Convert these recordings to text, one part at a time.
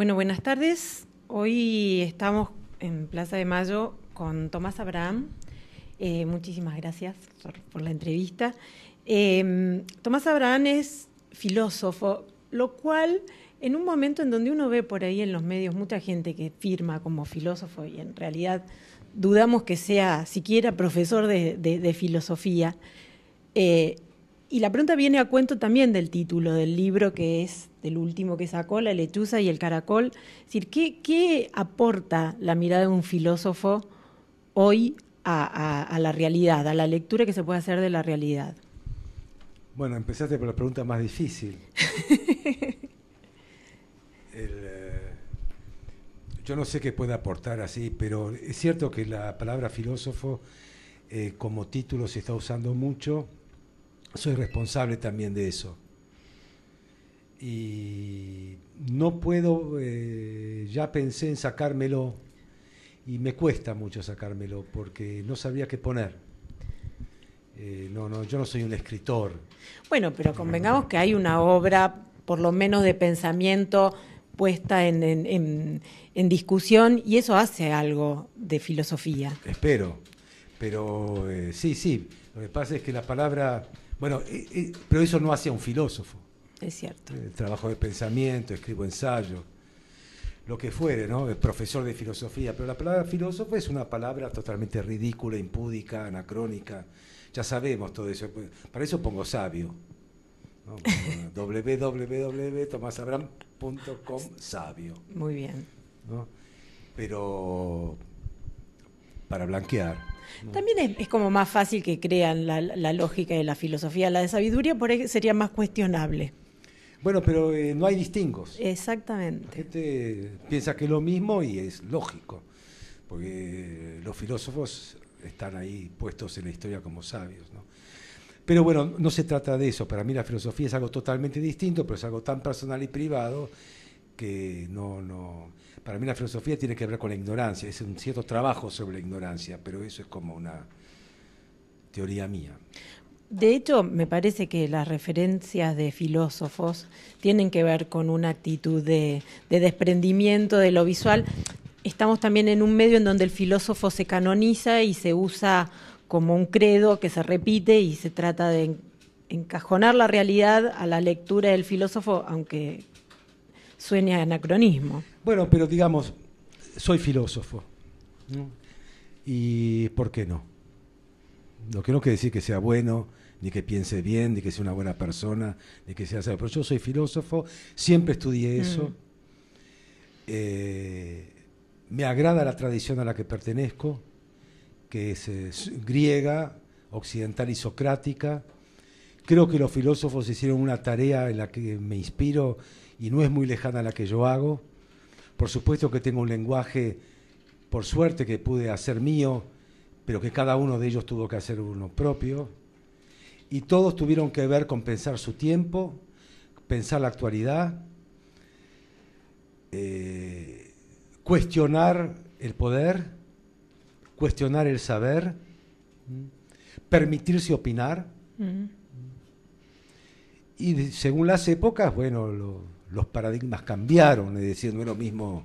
Bueno, buenas tardes. Hoy estamos en Plaza de Mayo con Tomás Abraham. Eh, muchísimas gracias por, la entrevista. Eh, Tomás Abraham es filósofo, lo cual en un momento en donde uno ve por ahí en los medios mucha gente que firma como filósofo y en realidad dudamos que sea siquiera profesor de, filosofía, eh, y la pregunta viene a cuento también del título del libro, que es del último que sacó, La lechuza y el caracol. Es decir, ¿qué, aporta la mirada de un filósofo hoy a, la realidad, a la lectura que se puede hacer de la realidad? Bueno, empezaste por la pregunta más difícil. Eh, yo no sé qué puede aportar así, pero es cierto que la palabra filósofo eh, como título se está usando mucho soy responsable también de eso. Y no puedo, eh, ya pensé en sacármelo y me cuesta mucho sacármelo porque no sabía qué poner. Eh, no, no, yo no soy un escritor. Bueno, pero convengamos que hay una obra, por lo menos de pensamiento, puesta en, discusión y eso hace algo de filosofía. Espero, pero eh, sí, sí. Lo que pasa es que la palabra bueno, pero eso no hacía un filósofo. Es cierto. Eh, trabajo de pensamiento, escribo ensayo, lo que fuere, ¿no? El profesor de filosofía. Pero la palabra filósofo es una palabra totalmente ridícula, impúdica, anacrónica. Ya sabemos todo eso. Para eso pongo sabio. ¿no? sabio. Muy bien. Pero para blanquear. También es, como más fácil que crean la, lógica y la filosofía. La de sabiduría por ahí sería más cuestionable. Bueno, pero eh, no hay distingos. Exactamente. La gente piensa que es lo mismo y es lógico, porque eh, los filósofos están ahí puestos en la historia como sabios. ¿no? Pero bueno, no se trata de eso. Para mí la filosofía es algo totalmente distinto, pero es algo tan personal y privado que no, no, para mí la filosofía tiene que ver con la ignorancia, es un cierto trabajo sobre la ignorancia, pero eso es como una teoría mía. De hecho, me parece que las referencias de filósofos tienen que ver con una actitud de, de desprendimiento de lo visual. Estamos también en un medio en donde el filósofo se canoniza y se usa como un credo que se repite y se trata de encajonar la realidad a la lectura del filósofo, aunque Sueña de anacronismo. Bueno, pero digamos, soy filósofo. ¿Y por qué no? Lo que no decir que sea bueno, ni que piense bien, ni que sea una buena persona, ni que sea Pero yo soy filósofo, siempre estudié mm. eso. Eh, me agrada la tradición a la que pertenezco, que es, es griega, occidental y socrática. Creo que los filósofos hicieron una tarea en la que me inspiro y no es muy lejana la que yo hago. Por supuesto que tengo un lenguaje, por suerte, que pude hacer mío, pero que cada uno de ellos tuvo que hacer uno propio. Y todos tuvieron que ver con pensar su tiempo, pensar la actualidad, eh, cuestionar el poder, cuestionar el saber, permitirse opinar. Y según las épocas, bueno, lo, los paradigmas cambiaron, es decir, no es lo mismo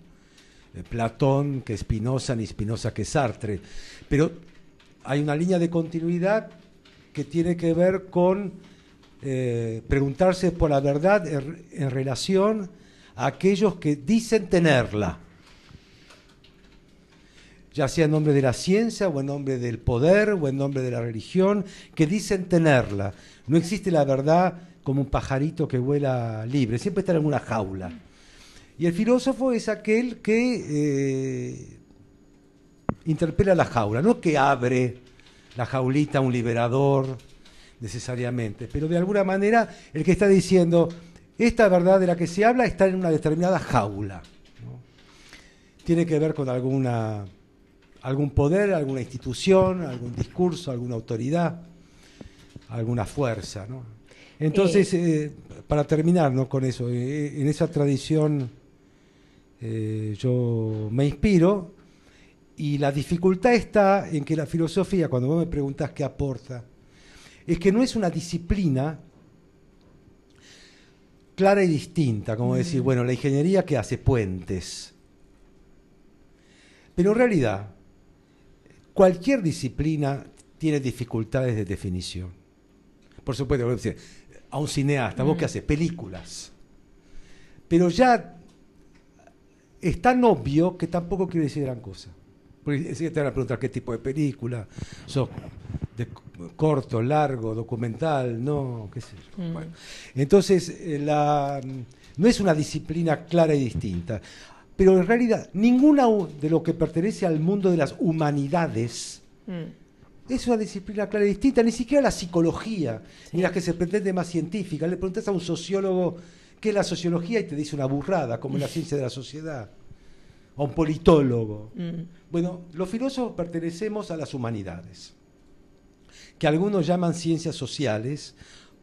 eh, Platón que Spinoza, ni Spinoza que Sartre, pero hay una línea de continuidad que tiene que ver con eh, preguntarse por la verdad en relación a aquellos que dicen tenerla ya sea en nombre de la ciencia o en nombre del poder o en nombre de la religión, que dicen tenerla. No existe la verdad como un pajarito que vuela libre, siempre está en una jaula. Y el filósofo es aquel que eh, interpela la jaula, no que abre la jaulita a un liberador necesariamente, pero de alguna manera el que está diciendo, esta verdad de la que se habla está en una determinada jaula. Tiene que ver con alguna algún poder, alguna institución, algún discurso, alguna autoridad, alguna fuerza. Entonces, eh. Eh, para terminar con eso, eh, en esa tradición yo me inspiro y la dificultad está en que la filosofía, cuando vos me preguntás qué aporta, es que no es una disciplina clara y distinta, como decir, mm. bueno, la ingeniería que hace puentes. Pero en realidad, Cualquier disciplina tiene dificultades de definición. Por supuesto, a un cineasta, vos mm. qué haces películas. Pero ya es tan obvio que tampoco quiere decir gran cosa. Porque si te van a preguntar qué tipo de película, de corto, largo, documental, no, qué sé yo. Mm. entonces, eh, la, mm, no es una disciplina clara y distinta. Pero en realidad, ninguna de lo que pertenece al mundo de las humanidades mm. es una disciplina clara y distinta, ni siquiera la psicología, ni las que se pretende más científica. Le preguntas a un sociólogo qué es la sociología y te dice una burrada, como la ciencia de la sociedad, o un politólogo. Mm. Bueno, los filósofos pertenecemos a las humanidades, que algunos llaman ciencias sociales,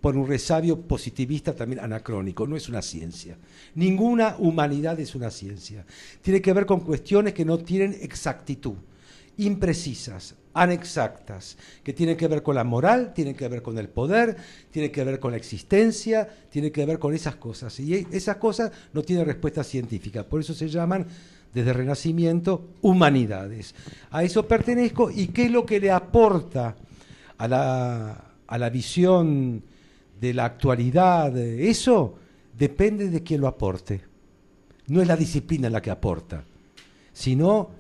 por un resabio positivista también anacrónico. No es una ciencia. Ninguna humanidad es una ciencia. Tiene que ver con cuestiones que no tienen exactitud, imprecisas, anexactas, que tienen que ver con la moral, tienen que ver con el poder, tienen que ver con la existencia, tienen que ver con esas cosas. Y esas cosas no tienen respuesta científica. Por eso se llaman desde el Renacimiento, humanidades. A eso pertenezco y qué es lo que le aporta a la, a la visión de la actualidad, eso depende de quien lo aporte. No es la disciplina la que aporta, sino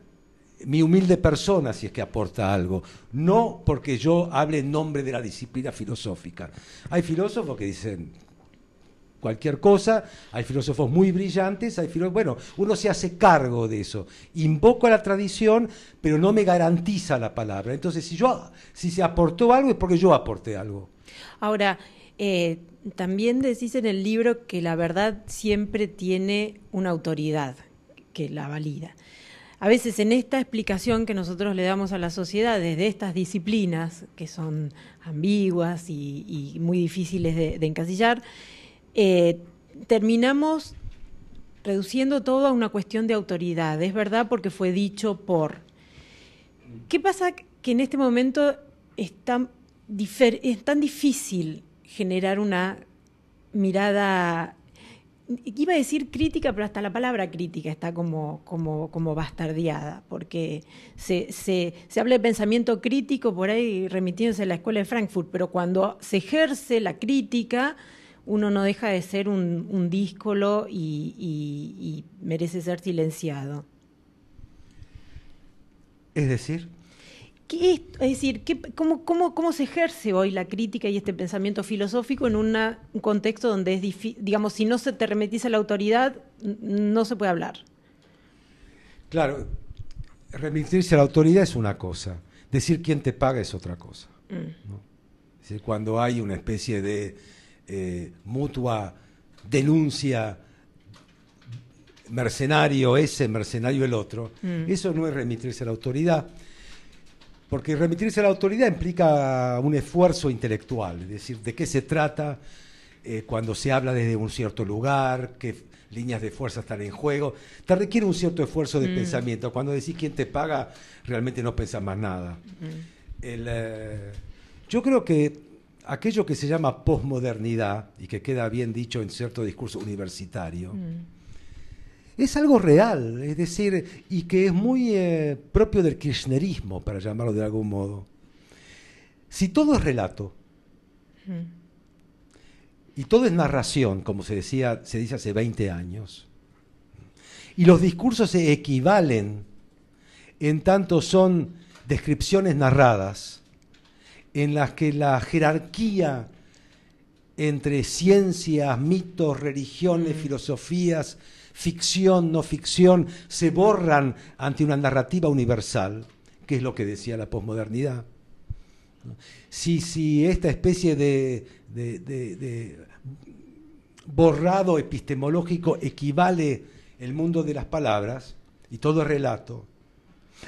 mi humilde persona si es que aporta algo. No porque yo hable en nombre de la disciplina filosófica. Hay filósofos que dicen cualquier cosa, hay filósofos muy brillantes, hay filósofos, bueno, uno se hace cargo de eso. Invoco a la tradición, pero no me garantiza la palabra. Entonces, si yo si se aportó algo es porque yo aporté algo. Ahora, eh, también decís en el libro que la verdad siempre tiene una autoridad que la valida. A veces en esta explicación que nosotros le damos a la sociedad desde estas disciplinas, que son ambiguas y, muy difíciles de, encasillar, eh, terminamos reduciendo todo a una cuestión de autoridad. Es verdad porque fue dicho por. ¿Qué pasa que en este momento es es tan difícil generar una mirada, iba a decir crítica, pero hasta la palabra crítica está como, bastardeada, porque se, se, habla de pensamiento crítico por ahí remitiéndose a la escuela de Frankfurt, pero cuando se ejerce la crítica, uno no deja de ser un, un díscolo y merece ser silenciado. Es decir, es, decir, cómo, se ejerce hoy la crítica y este pensamiento filosófico en un contexto donde es difícil, digamos, si no se te a la autoridad, no se puede hablar? Claro, remitirse a la autoridad es una cosa, decir quién te paga es otra cosa. Mm. Es decir, cuando hay una especie de eh, mutua denuncia mercenario ese, mercenario el otro, mm. eso no es remitirse a la autoridad, porque remitirse a la autoridad implica un esfuerzo intelectual, es decir, de qué se trata eh, cuando se habla desde un cierto lugar, qué líneas de fuerza están en juego, te requiere un cierto esfuerzo de mm. pensamiento. Cuando decís quién te paga, realmente no pensás más nada. Mm. Eh, yo creo que aquello que se llama posmodernidad y que queda bien dicho en cierto discurso universitario, mm es algo real, es decir, y que es muy eh, propio del kirchnerismo, para llamarlo de algún modo. Si todo es relato y todo es narración, como se, decía, se dice hace 20 años, y los discursos se equivalen en tanto son descripciones narradas, en las que la jerarquía entre ciencias, mitos, religiones, filosofías, ficción, no ficción, se borran ante una narrativa universal, que es lo que decía la posmodernidad. Si, si esta especie de, borrado epistemológico equivale el mundo de las palabras y todo es relato,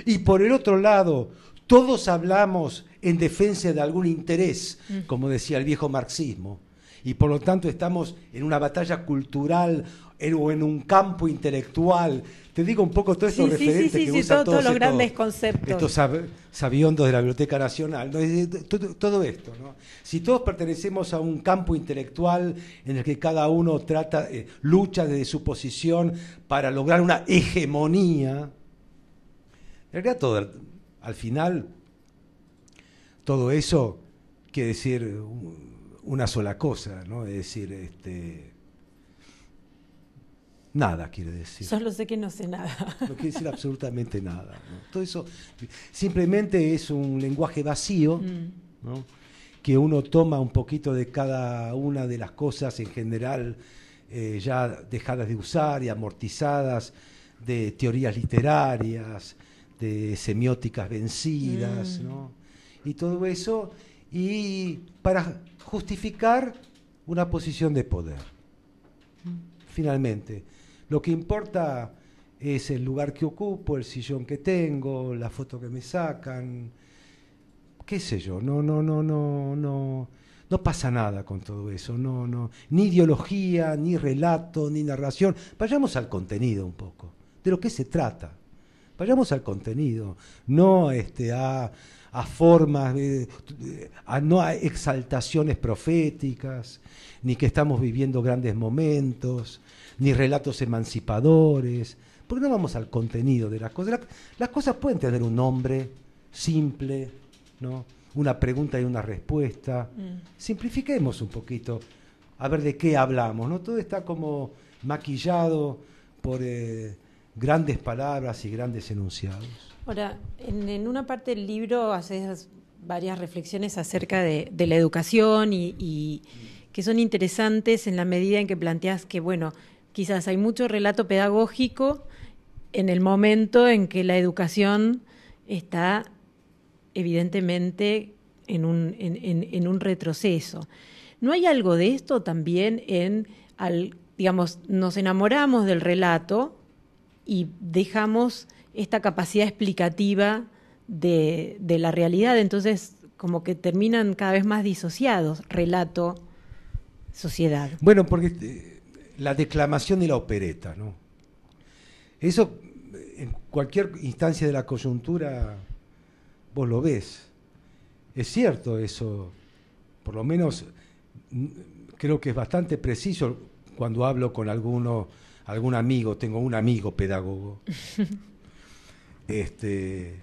y por el otro lado, todos hablamos en defensa de algún interés, mm. como decía el viejo marxismo, y por lo tanto estamos en una batalla cultural o en un campo intelectual. Te digo un poco todo esto referente que usa todos, los grandes estos, conceptos. Estos sabiondos de la Biblioteca Nacional. Todo, esto. Si todos pertenecemos a un campo intelectual en el que cada uno trata, eh, lucha desde su posición para lograr una hegemonía, todo, al final, todo eso quiere decir una sola cosa, Es decir, este Nada quiere decir. Solo sé que no sé nada. No quiere decir absolutamente nada. Todo eso simplemente es un lenguaje vacío, mm. que uno toma un poquito de cada una de las cosas en general eh, ya dejadas de usar y amortizadas, de teorías literarias, de semióticas vencidas, mm. y todo eso, y para justificar una posición de poder. Mm. Finalmente lo que importa es el lugar que ocupo, el sillón que tengo, la foto que me sacan, qué sé yo, no, no, no, no, no, no pasa nada con todo eso, no, no, ni ideología, ni relato, ni narración. Vayamos al contenido un poco, de lo que se trata. Vayamos al contenido, no este, a, formas, no a exaltaciones proféticas, ni que estamos viviendo grandes momentos, ni relatos emancipadores, porque no vamos al contenido de las cosas. Las, cosas pueden tener un nombre simple, ¿no? una pregunta y una respuesta. Mm. Simplifiquemos un poquito, a ver de qué hablamos. ¿no? Todo está como maquillado por eh, grandes palabras y grandes enunciados. Ahora, en, una parte del libro haces varias reflexiones acerca de, la educación y, que son interesantes en la medida en que planteas que, bueno, quizás hay mucho relato pedagógico en el momento en que la educación está evidentemente en un, retroceso. ¿No hay algo de esto también en, al, digamos, nos enamoramos del relato y dejamos esta capacidad explicativa de, de la realidad? Entonces, como que terminan cada vez más disociados, relato, sociedad. Bueno, porque eh, la declamación y la opereta, ¿no? Eso en cualquier instancia de la coyuntura vos lo ves. Es cierto eso, por lo menos mm, creo que es bastante preciso cuando hablo con alguno, algún amigo, tengo un amigo pedagogo, este,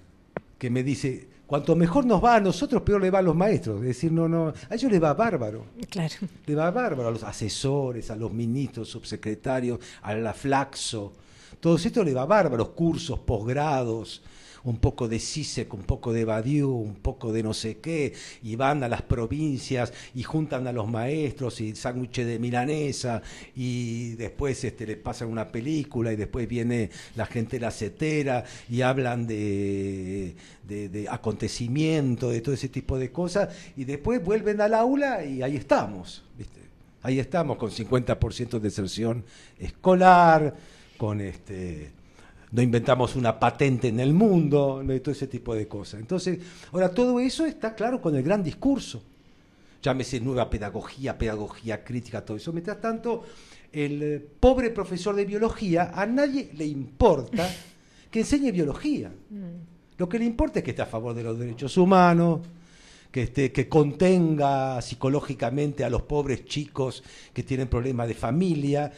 que me dice, Cuanto mejor nos va a nosotros, peor le va a los maestros. Es decir, no, no, a ellos les va bárbaro. Claro. le va bárbaro a los asesores, a los ministros, subsecretarios, a la Flaxo. Todo esto les va bárbaro, cursos, posgrados un poco de Sisek, un poco de Badiou, un poco de no sé qué, y van a las provincias y juntan a los maestros y sándwiches de milanesa, y después este, le pasan una película, y después viene la gente de la cetera y hablan de, de, de acontecimientos, de todo ese tipo de cosas, y después vuelven al aula y ahí estamos, ¿viste? Ahí estamos con 50% de deserción escolar, con este no inventamos una patente en el mundo, ¿no? todo ese tipo de cosas. Entonces, ahora, todo eso está claro con el gran discurso. Llámese nueva pedagogía, pedagogía crítica, todo eso. Mientras tanto, el eh, pobre profesor de biología, a nadie le importa que enseñe biología. Mm. Lo que le importa es que esté a favor de los derechos humanos, que, esté que, contenga psicológicamente a los pobres chicos que tienen problemas de familia,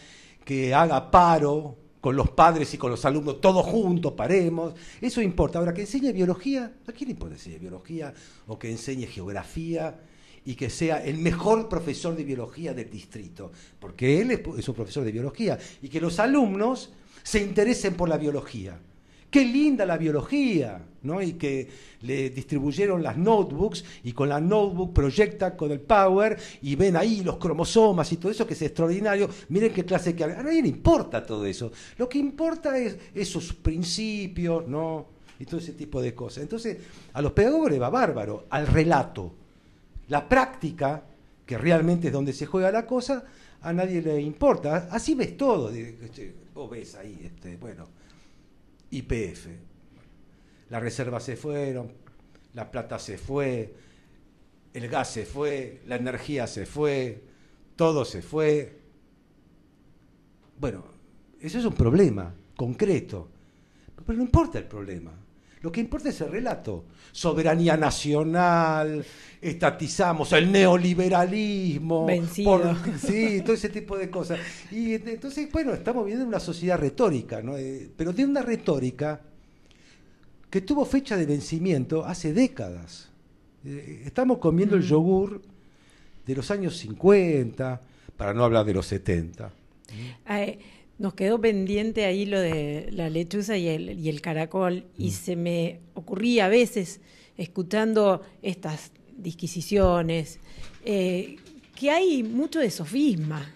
que haga paro, con los padres y con los alumnos, todos juntos, paremos. Eso importa. Ahora, que enseñe biología, ¿a quién le importa enseñar biología? O que enseñe geografía y que sea el mejor profesor de biología del distrito, porque él es un profesor de biología, y que los alumnos se interesen por la biología. Qué linda la biología, ¿no? Y que le distribuyeron las notebooks y con la notebook proyecta con el power y ven ahí los cromosomas y todo eso que es extraordinario. Miren qué clase que... A nadie le importa todo eso. Lo que importa es esos principios, ¿no? Y todo ese tipo de cosas. Entonces, a los pedagogos va bárbaro, al relato. La práctica, que realmente es donde se juega la cosa, a nadie le importa. Así ves todo. Este, vos ves ahí, este, bueno IPF. Las reservas se fueron, la plata se fue, el gas se fue, la energía se fue, todo se fue. Bueno, eso es un problema concreto, pero no importa el problema. Lo que importa es el relato. Soberanía nacional, estatizamos, el neoliberalismo. Vencido. sí, todo ese tipo de cosas. Y entonces, bueno, estamos viendo una sociedad retórica, eh, pero de una retórica que tuvo fecha de vencimiento hace décadas. Eh, estamos comiendo el mm. yogur de los años 50, para no hablar de los 70. Nos quedó pendiente ahí lo de la lechuza y el, y el caracol y mm. se me ocurría a veces, escuchando estas disquisiciones, eh, que hay mucho de sofisma.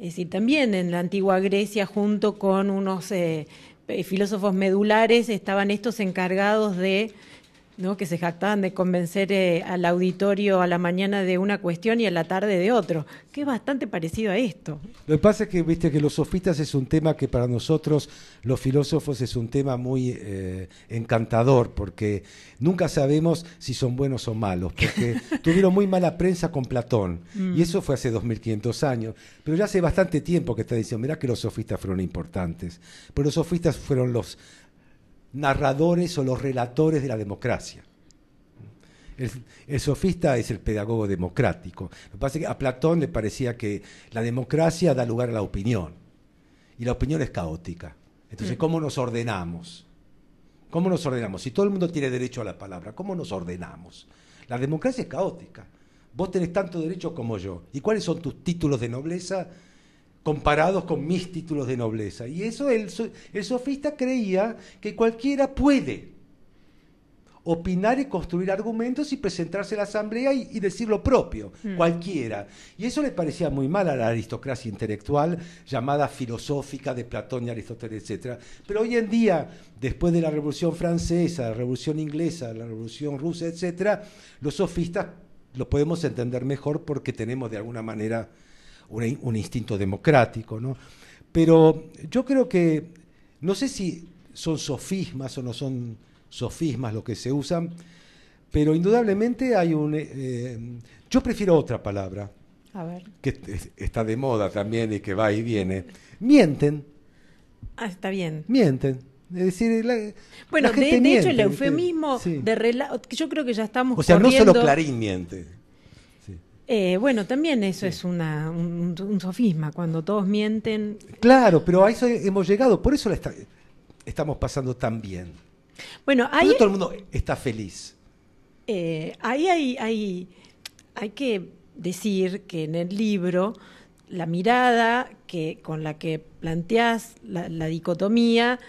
Es decir, también en la antigua Grecia, junto con unos eh, eh, filósofos medulares, estaban estos encargados de ¿no? que se jactaban de convencer eh, al auditorio a la mañana de una cuestión y a la tarde de otro, que es bastante parecido a esto. Lo que pasa es que, viste, que los sofistas es un tema que para nosotros, los filósofos, es un tema muy eh, encantador, porque nunca sabemos si son buenos o malos, porque tuvieron muy mala prensa con Platón, y mm. eso fue hace 2500 años, pero ya hace bastante tiempo que está diciendo, mirá que los sofistas fueron importantes, pero los sofistas fueron los narradores o los relatores de la democracia. El, sofista es el pedagogo democrático. Lo que que a Platón le parecía que la democracia da lugar a la opinión. Y la opinión es caótica. Entonces, ¿cómo nos ordenamos? ¿Cómo nos ordenamos? Si todo el mundo tiene derecho a la palabra, ¿cómo nos ordenamos? La democracia es caótica. Vos tenés tanto derecho como yo. ¿Y cuáles son tus títulos de nobleza? comparados con mis títulos de nobleza. Y eso el, sofista creía que cualquiera puede opinar y construir argumentos y presentarse a la asamblea y, decir lo propio, hmm. cualquiera. Y eso le parecía muy mal a la aristocracia intelectual, llamada filosófica de Platón y Aristóteles, etc. Pero hoy en día, después de la Revolución Francesa, la Revolución Inglesa, la Revolución Rusa, etc., los sofistas lo podemos entender mejor porque tenemos de alguna manera un, instinto democrático, ¿no? Pero yo creo que, no sé si son sofismas o no son sofismas lo que se usan, pero indudablemente hay un... Eh, yo prefiero otra palabra, a ver. que está de moda también y que va y viene. Mienten. Ah, está bien. Mienten. Es decir, bueno, de, hecho el eufemismo de relato, yo creo que ya estamos... O sea, corriendo... no solo Clarín miente. Eh, bueno, también eso es un, sofisma, cuando todos mienten. Claro, pero a eso hemos llegado, por eso la estamos pasando tan bien. Bueno, todo el mundo está feliz. Eh, ahí hay, hay, hay que decir que en el libro la mirada que, con la que planteás la dicotomía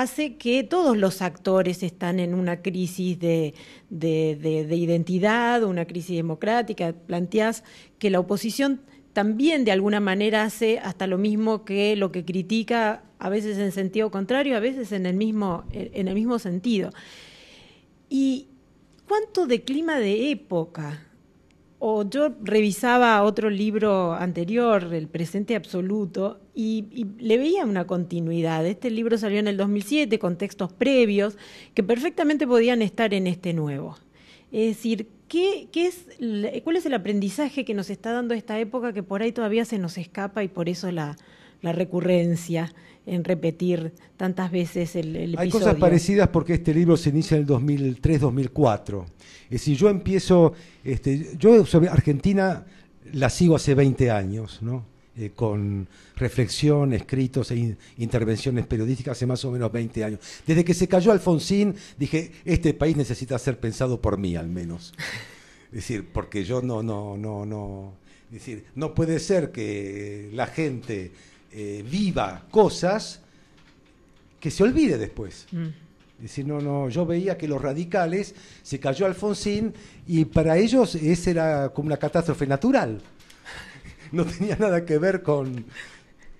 hace que todos los actores están en una crisis de, identidad, una crisis democrática. Planteas que la oposición también de alguna manera hace hasta lo mismo que lo que critica, a veces en sentido contrario, a veces en el mismo, en el mismo sentido. ¿Y cuánto de clima de época o yo revisaba otro libro anterior, El presente absoluto, y, le veía una continuidad. Este libro salió en el 2007 con textos previos que perfectamente podían estar en este nuevo. Es decir, ¿qué, qué es, ¿cuál es el aprendizaje que nos está dando esta época que por ahí todavía se nos escapa y por eso la, la recurrencia, en repetir tantas veces el, el Hay cosas parecidas porque este libro se inicia en el 2003-2004. y si yo empiezo, este, yo sobre Argentina la sigo hace 20 años, ¿no? Eh, con reflexión, escritos e intervenciones periodísticas hace más o menos 20 años. Desde que se cayó Alfonsín, dije, este país necesita ser pensado por mí al menos. es decir, porque yo no, no, no, no. decir, no puede ser que la gente eh, viva cosas que se olvide después. Mm. decir, no, no, yo veía que los radicales, se cayó Alfonsín y para ellos esa era como una catástrofe natural. No tenía nada que ver con,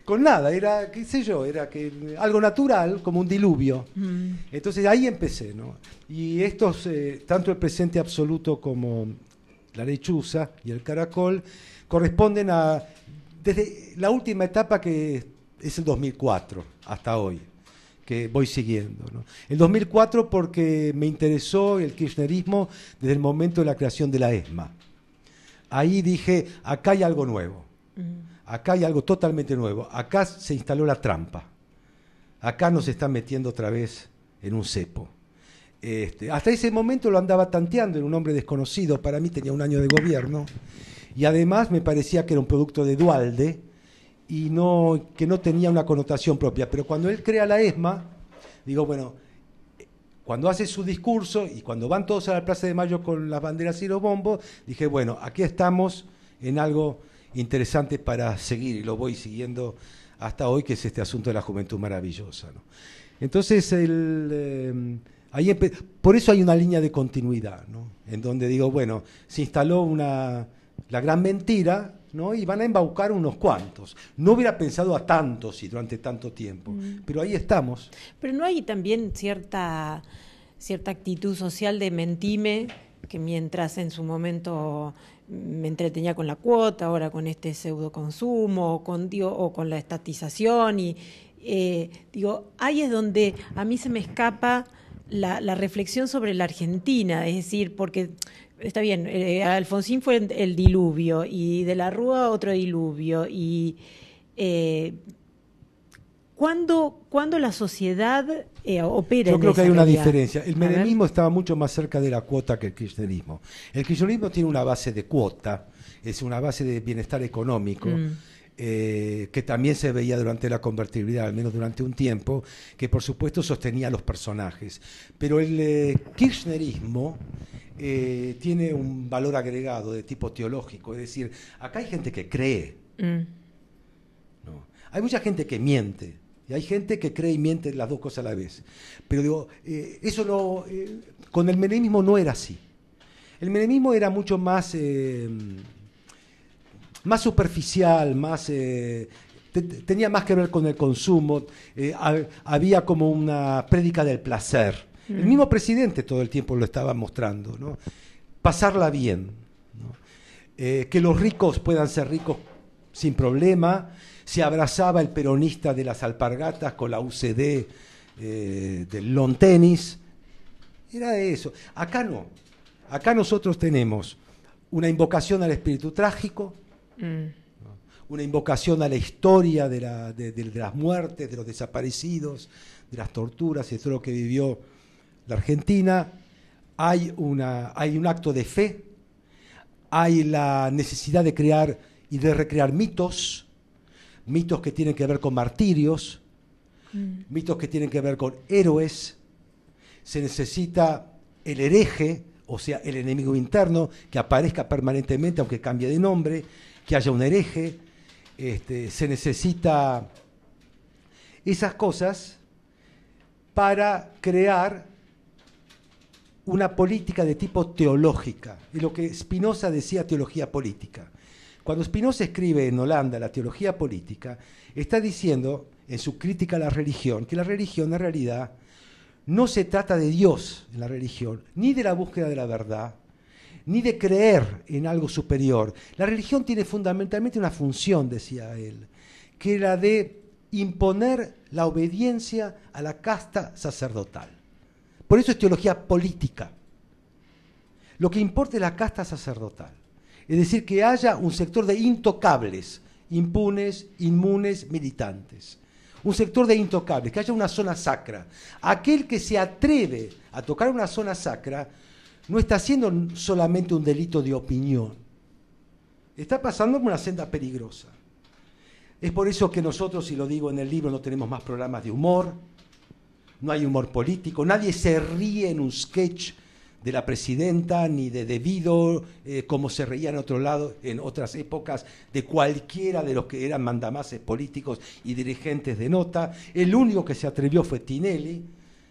con nada, era, qué sé yo, era que, algo natural, como un diluvio. Mm. Entonces ahí empecé, ¿no? Y estos, eh, tanto el presente absoluto como la lechuza y el caracol, corresponden a desde la última etapa que es el 2004 hasta hoy, que voy siguiendo. El 2004 porque me interesó el kirchnerismo desde el momento de la creación de la ESMA. Ahí dije, acá hay algo nuevo, mm. acá hay algo totalmente nuevo, acá se instaló la trampa, acá nos están metiendo otra vez en un cepo. Este, hasta ese momento lo andaba tanteando, en un hombre desconocido, para mí tenía un año de gobierno. Y además me parecía que era un producto de Dualde y no, que no tenía una connotación propia. Pero cuando él crea la ESMA, digo, bueno, cuando hace su discurso y cuando van todos a la Plaza de Mayo con las banderas y los bombos, dije, bueno, aquí estamos en algo interesante para seguir y lo voy siguiendo hasta hoy, que es este asunto de la juventud maravillosa. Entonces, em, por eso hay una línea de continuidad, en donde digo, bueno, se instaló una, la gran mentira, ¿no? Y van a embaucar unos cuantos. No hubiera pensado a tantos y durante tanto tiempo, mm. pero ahí estamos. Pero no hay también cierta, cierta actitud social de mentime, que mientras en su momento me entretenía con la cuota, ahora con este pseudoconsumo, con, o con la estatización, y eh, digo, ahí es donde a mí se me escapa la reflexión sobre la Argentina, es decir, porque está bien, eh, Alfonsín fue el diluvio y de la Rúa otro diluvio y eh, ¿cuándo, la sociedad el eh, opera? Yo creo que hay una diferencia. El menemismo estaba mucho más cerca de la cuota que el kirchnerismo. El kirchnerismo tiene una base de cuota, es una base de bienestar económico. Mm. que también se veía durante la convertibilidad, al menos durante un tiempo, que por supuesto sostenía a los personajes. Pero el kirchnerismo eh, tiene un valor agregado de tipo teológico. Es decir, acá hay gente que cree. Mm. Hay mucha gente que miente. Y hay gente que cree y miente las dos cosas a la vez. Pero digo, eh, eso no. Eh, con el menemismo no era así. El menemismo era mucho más. más superficial, más tenía más que ver con el consumo, había como una prédica del placer. El mismo presidente todo el tiempo lo estaba mostrando, ¿no? Pasarla bien, eh, que los ricos puedan ser ricos sin problema. Se abrazaba el peronista de las alpargatas con la UCD eh, del long tenis. Era eso. Acá no. Acá nosotros tenemos una invocación al espíritu trágico, una invocación a la historia de, de, las muertes, de los desaparecidos, de las torturas, y todo lo que vivió la Argentina, hay, una, hay un acto de fe, hay la necesidad de crear y de recrear mitos, mitos que tienen que ver con martirios, mm. mitos que tienen que ver con héroes, se necesita el hereje, o sea, el enemigo interno, que aparezca permanentemente, aunque cambie de nombre, que haya un hereje, este, se necesita esas cosas para crear una política de tipo teológica, y lo que Spinoza decía teología política. Cuando Spinoza escribe en Holanda la teología política, está diciendo en su crítica a la religión que la religión en realidad no se trata de Dios en la religión, ni de la búsqueda de la verdad, ni de creer en algo superior. La religión tiene fundamentalmente una función, decía él, que era de imponer la obediencia a la casta sacerdotal. Por eso es teología política. Lo que importa es la casta sacerdotal. Es decir, que haya un sector de intocables, impunes, inmunes, militantes. Un sector de intocables, que haya una zona sacra. Aquel que se atreve a tocar una zona sacra no está haciendo solamente un delito de opinión. Está pasando por una senda peligrosa. Es por eso que nosotros, y lo digo en el libro, no tenemos más programas de humor, no hay humor político, nadie se ríe en un sketch de la presidenta ni de Debido, eh, como se reía en otro lado, en otras épocas, de cualquiera de los que eran mandamases políticos y dirigentes de nota. El único que se atrevió fue Tinelli.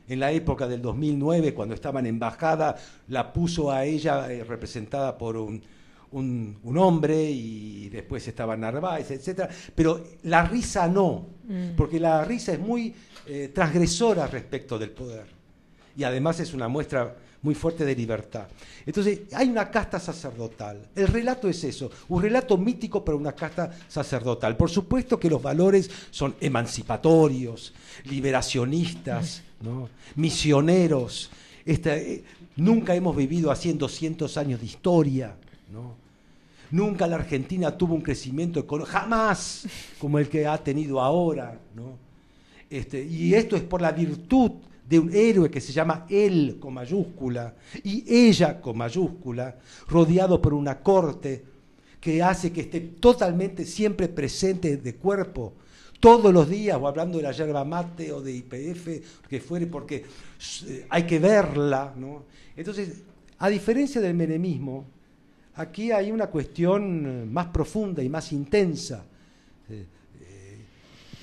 En la época del 2009, cuando estaba en embajada, la puso a ella eh, representada por un, hombre y después estaba Narváez, etc. Pero la risa no, mm. porque la risa es muy eh, transgresora respecto del poder. Y además es una muestra muy fuerte de libertad. Entonces, hay una casta sacerdotal. El relato es eso, un relato mítico, pero una casta sacerdotal. Por supuesto que los valores son emancipatorios, liberacionistas, misioneros. Este, eh, nunca hemos vivido así en 200 años de historia. ¿no? Nunca la Argentina tuvo un crecimiento económico, jamás como el que ha tenido ahora. ¿no? Este, y esto es por la virtud de un héroe que se llama él con mayúscula y ella con mayúscula, rodeado por una corte que hace que esté totalmente siempre presente de cuerpo, todos los días, o hablando de la yerba mate o de IPF, que fuere, porque eh, hay que verla. Entonces, a diferencia del menemismo, aquí hay una cuestión eh, más profunda y más intensa. Eh,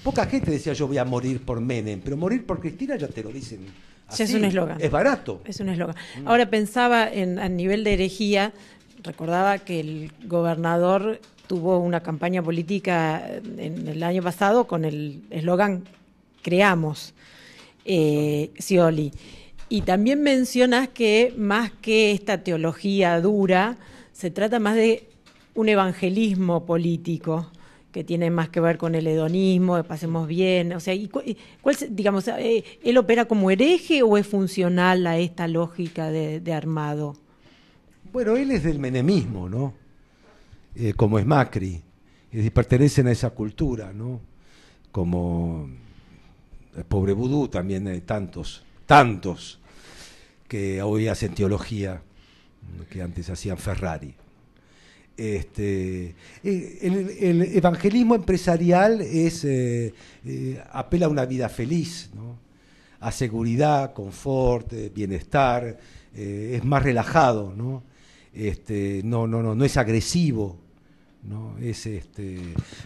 Poca gente decía yo voy a morir por Menem, pero morir por Cristina ya te lo dicen. Así. es un eslogan. Es barato. Es un eslogan. Mm. Ahora pensaba en, a nivel de herejía, recordaba que el gobernador tuvo una campaña política en el año pasado con el eslogan Creamos, eh, Y también mencionas que más que esta teología dura, se trata más de un evangelismo político que tiene más que ver con el hedonismo, pasemos bien, o sea, y cuál, digamos, eh, ¿él opera como hereje o es funcional a esta lógica de, armado? Bueno, él es del menemismo, ¿no? Eh, como es Macri, y pertenecen a esa cultura, ¿no? Como el pobre vudú también, hay eh, tantos, tantos que hoy hacen teología, que antes hacían Ferrari. Este, eh, el, evangelismo empresarial es, eh, eh, apela a una vida feliz, a seguridad, confort, bienestar, es más relajado, ¿no? Este, no, no, no, no es agresivo, ¿no? Es este,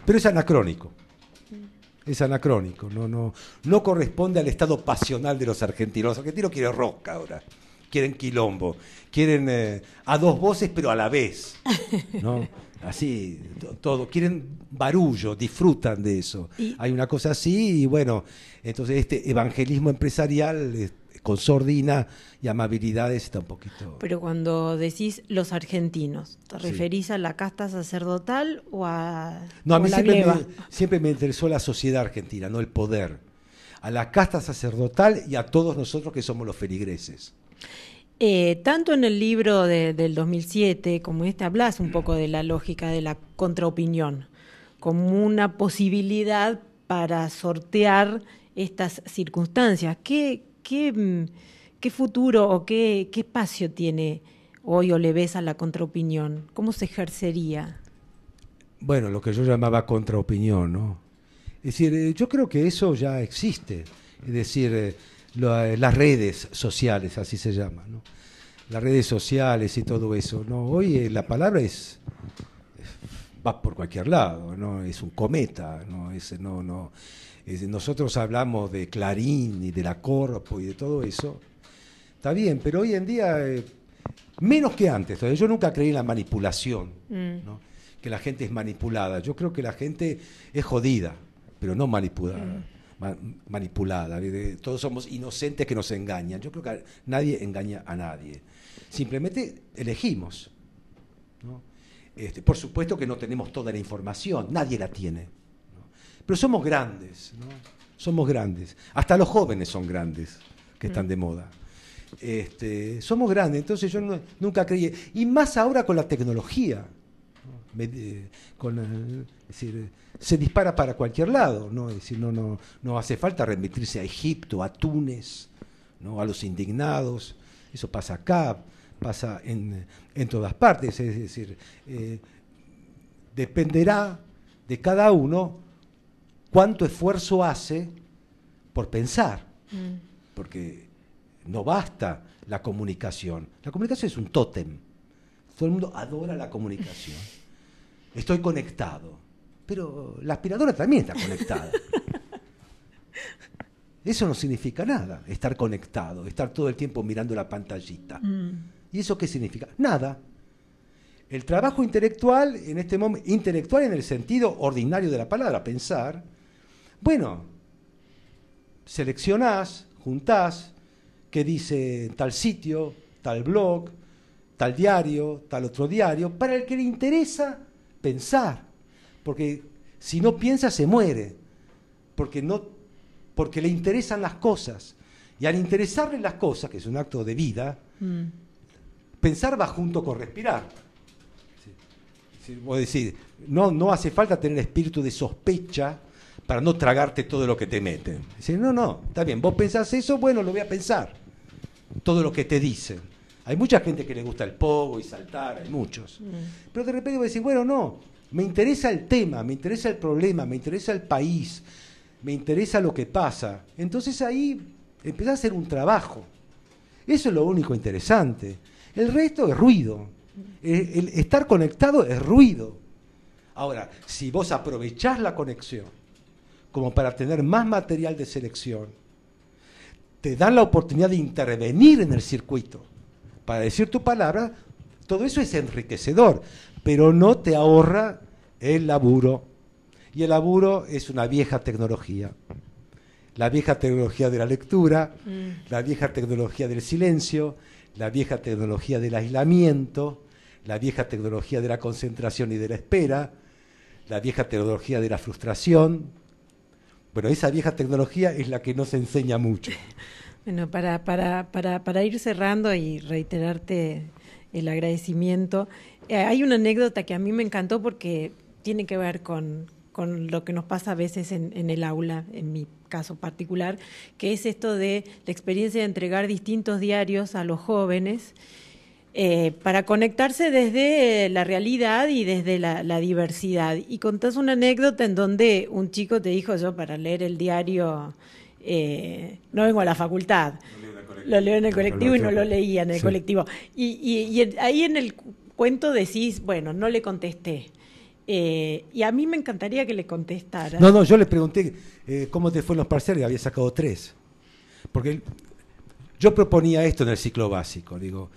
pero es anacrónico. Mm. Es anacrónico, no, no, no corresponde al estado pasional de los argentinos. Los argentinos quieren rosca ahora quieren quilombo, quieren eh, a dos voces pero a la vez, Así, todo, quieren barullo, disfrutan de eso. Hay una cosa así y bueno, entonces este evangelismo empresarial con sordina y amabilidades está un poquito... Pero cuando decís los argentinos, ¿te referís a la casta sacerdotal o a... No, a mí siempre me interesó la sociedad argentina, no el poder a la casta sacerdotal y a todos nosotros que somos los feligreses. Eh, tanto en el libro de, del 2007 como este hablas un poco de la lógica de la contraopinión, como una posibilidad para sortear estas circunstancias. ¿Qué, qué, mm, qué futuro o qué, qué, espacio tiene hoy o le ves a la contraopinión? ¿Cómo se ejercería? Bueno, lo que yo llamaba contraopinión, ¿no? Es decir, eh, yo creo que eso ya existe. Es decir, eh, eh, las redes sociales, así se llama, ¿no? las redes sociales y todo eso. No, hoy eh, la palabra es va por cualquier lado, no es un cometa, no es no no nosotros hablamos de Clarín y de la Corpo y de todo eso. Está bien, pero hoy en día eh, menos que antes. Yo nunca creí en la manipulación, mm. que la gente es manipulada. Yo creo que la gente es jodida, pero no manipulada. Mm manipulada, todos somos inocentes que nos engañan. Yo creo que nadie engaña a nadie. Simplemente elegimos. ¿no? Este, por supuesto que no tenemos toda la información, nadie la tiene. Pero somos grandes, ¿no? somos grandes. Hasta los jóvenes son grandes, que están mm. de moda. Este, somos grandes, entonces yo nunca creí. Y más ahora con la tecnología se dispara para cualquier lado, ¿no? Es decir, no, no, hace falta remitirse a Egipto, a Túnez, ¿no? a los indignados, eso pasa acá, pasa en, en todas partes, es decir, eh, dependerá de cada uno cuánto esfuerzo hace por pensar, mm. porque no basta la comunicación, la comunicación es un tótem, todo el mundo adora la comunicación. Estoy conectado. Pero la aspiradora también está conectada. Eso no significa nada, estar conectado, estar todo el tiempo mirando la pantallita. Mm. ¿Y eso qué significa? Nada. El trabajo intelectual, en este momento, intelectual en el sentido ordinario de la palabra, pensar, bueno, seleccionás, juntás, qué dice tal sitio, tal blog, tal diario, tal otro diario, para el que le interesa pensar, porque si no piensa se muere, porque, no, porque le interesan las cosas. Y al interesarle las cosas, que es un acto de vida, mm. pensar va junto con respirar. O decir, no, no hace falta tener espíritu de sospecha para no tragarte todo lo que te meten. Dice, no, no, está bien, vos pensás eso, bueno, lo voy a pensar. Todo lo que te dicen. Hay mucha gente que le gusta el pogo y saltar, hay muchos. Mm. Pero de repente vos decir, bueno, no, me interesa el tema, me interesa el problema, me interesa el país, me interesa lo que pasa. Entonces ahí empezás a hacer un trabajo. Eso es lo único interesante. El resto es ruido. El, estar conectado es ruido. Ahora, si vos aprovechás la conexión como para tener más material de selección, te dan la oportunidad de intervenir en el circuito para decir tu palabra, todo eso es enriquecedor, pero no te ahorra el laburo. Y el laburo es una vieja tecnología. La vieja tecnología de la lectura, mm. la vieja tecnología del silencio, la vieja tecnología del aislamiento, la vieja tecnología de la concentración y de la espera, la vieja tecnología de la frustración. Bueno, esa vieja tecnología es la que no se enseña mucho. Bueno, para, para, para, para ir cerrando y reiterarte el agradecimiento, eh, hay una anécdota que a mí me encantó porque tiene que ver con, con lo que nos pasa a veces en, en, el aula, en mi caso particular, que es esto de la experiencia de entregar distintos diarios a los jóvenes eh, para conectarse desde la realidad y desde la, la, diversidad. Y contás una anécdota en donde un chico te dijo, yo para leer el diario eh, no vengo a la facultad. Lo leo en el colectivo y no lo leía en el colectivo. Y, ahí en el cuento decís, bueno, no le contesté. Eh, y a mí me encantaría que le contestara. No, no, yo le pregunté eh, cómo te fueron los parciales, había sacado tres. Porque yo proponía esto en el ciclo básico, digo,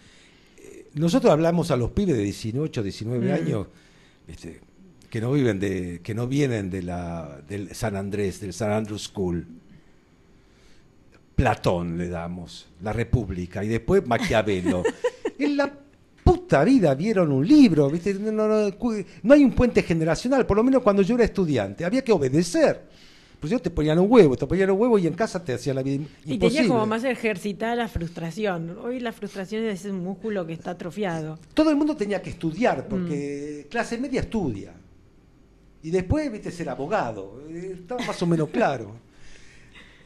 nosotros hablamos a los pibes de 18, 19 mm. años, este, que no viven de, que no vienen de la del San Andrés, del San Andrew School. Platón le damos, la República, y después Maquiavelo. en la puta vida vieron un libro, ¿viste? No, no, hay un puente generacional, por lo menos cuando yo era estudiante, había que obedecer. Pues yo te ponían un huevo, te ponían un huevo y en casa te hacía la vida imposible. Y tenía como más ejercitar la frustración. Hoy la frustración es un músculo que está atrofiado. Todo el mundo tenía que estudiar, mm. porque clase media estudia. Y después, viste, ser abogado. Eh, estaba más o menos claro.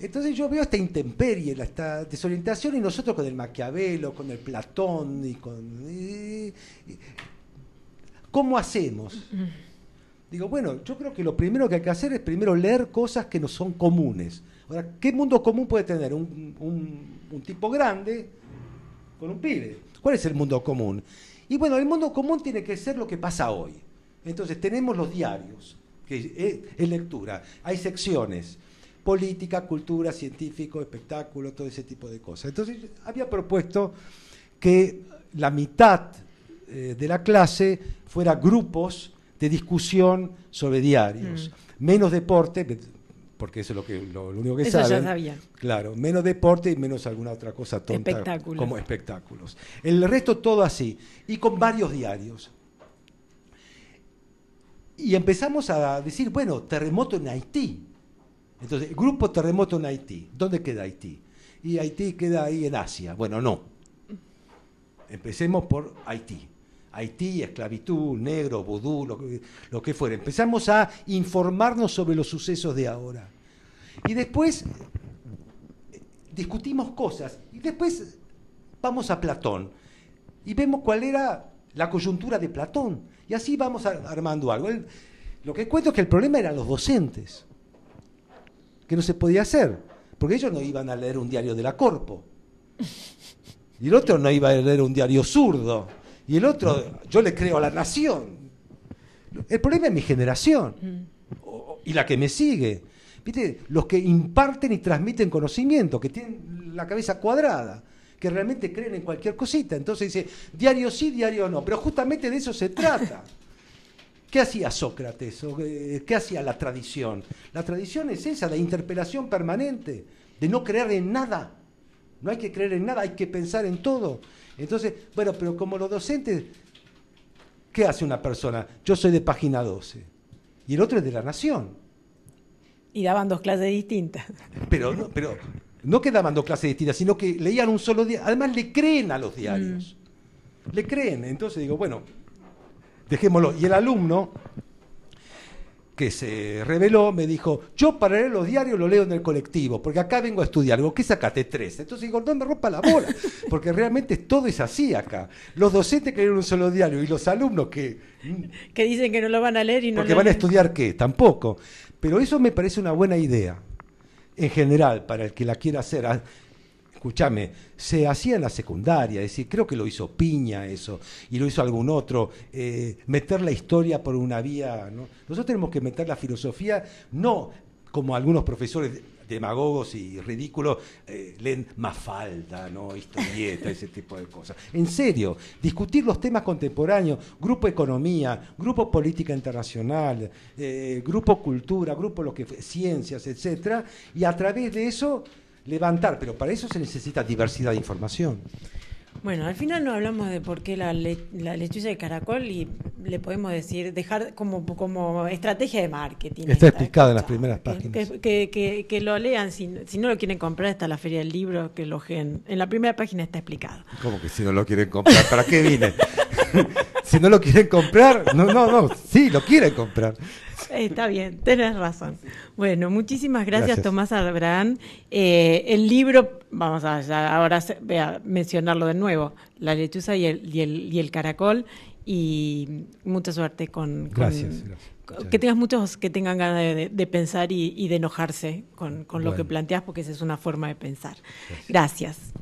Entonces yo veo esta intemperie, esta desorientación y nosotros con el Maquiavelo, con el Platón y con... ¿Cómo hacemos? Digo, bueno, yo creo que lo primero que hay que hacer es primero leer cosas que no son comunes. Ahora, ¿qué mundo común puede tener un, tipo grande con un pibe? ¿Cuál es el mundo común? Y bueno, el mundo común tiene que ser lo que pasa hoy. Entonces tenemos los diarios, que es lectura. Hay secciones política, cultura, científico, espectáculo, todo ese tipo de cosas. Entonces había propuesto que la mitad eh, de la clase fuera grupos de discusión sobre diarios, mm. menos deporte, porque eso es lo, que, único que eso Claro, menos deporte y menos alguna otra cosa tonta como espectáculos. El resto todo así y con varios diarios. Y empezamos a decir, bueno, terremoto en Haití, entonces, grupo terremoto en Haití, ¿dónde queda Haití? Y Haití queda ahí en Asia. Bueno, no. Empecemos por Haití. Haití, esclavitud, negro, vudú, lo que, fuera. Empezamos a informarnos sobre los sucesos de ahora. Y después eh, discutimos cosas. Y después vamos a Platón y vemos cuál era la coyuntura de Platón. Y así vamos armando algo. lo que cuento es que el problema eran los docentes que no se podía hacer, porque ellos no iban a leer un diario de la Corpo. Y el otro no iba a leer un diario zurdo. Y el otro, yo le creo a la nación. El problema es mi generación mm. y la que me sigue. Los que imparten y transmiten conocimiento, que tienen la cabeza cuadrada, que realmente creen en cualquier cosita. Entonces dice, diario sí, diario no. Pero justamente de eso se trata. ¿Qué hacía Sócrates? Eh, ¿Qué hacía la tradición? La tradición es esa, de interpelación permanente, de no creer en nada. No hay que creer en nada, hay que pensar en todo. Entonces, bueno, pero como los docentes, ¿qué hace una persona? Yo soy de página 12 y el otro es de la Nación. Y daban dos clases distintas. Pero no, pero no que daban dos clases distintas, sino que leían un solo día. Además, le creen a los diarios. Mm. Le creen. Entonces digo, bueno, dejémoslo. Y el alumno que se reveló me dijo, yo para leer los diarios lo leo en el colectivo, porque acá vengo a estudiar. Digo, ¿qué sacaste? Tres. Entonces digo, ¿dónde me rompa la bola, porque realmente todo es así acá. Los docentes que leen un solo diario y los alumnos que... Mm, que dicen que no lo van a leer y no... Porque van a estudiar qué, tampoco. Pero eso me parece una buena idea, en general, para el que la quiera hacer. Ah, escúchame, se hacía en la secundaria, decir, creo que lo hizo Piña eso, y lo hizo algún otro, eh, meter la historia por una vía, Nosotros tenemos que meter la filosofía, no como algunos profesores demagogos y ridículos eh, leen Mafalda, ¿no? historieta, ese tipo de cosas. En serio, discutir los temas contemporáneos, grupo economía, grupo política internacional, eh, grupo cultura, grupo lo que ciencias, etcétera, y a través de eso levantar, pero para eso se necesita diversidad de información. Bueno, al final no hablamos de por qué la, lechuza de caracol y le podemos decir, dejar como, como estrategia de marketing. Está explicado en las primeras páginas. Que, que, lo lean, si, si, no lo quieren comprar, está la Feria del Libro, que lo gen. En la primera página está explicado. ¿Cómo que si no lo quieren comprar? ¿Para qué vine? si no lo quieren comprar, no, no, no, sí, lo quieren comprar. Está bien, tenés razón. Bueno, muchísimas gracias, Tomás Abraham. Eh, el libro, vamos a, ahora mencionarlo de nuevo, La lechuza y el, y el, y el caracol. Y mucha suerte con... gracias. que tengas muchos que tengan ganas de, pensar y, de enojarse con, lo que planteas, porque esa es una forma de pensar. Gracias.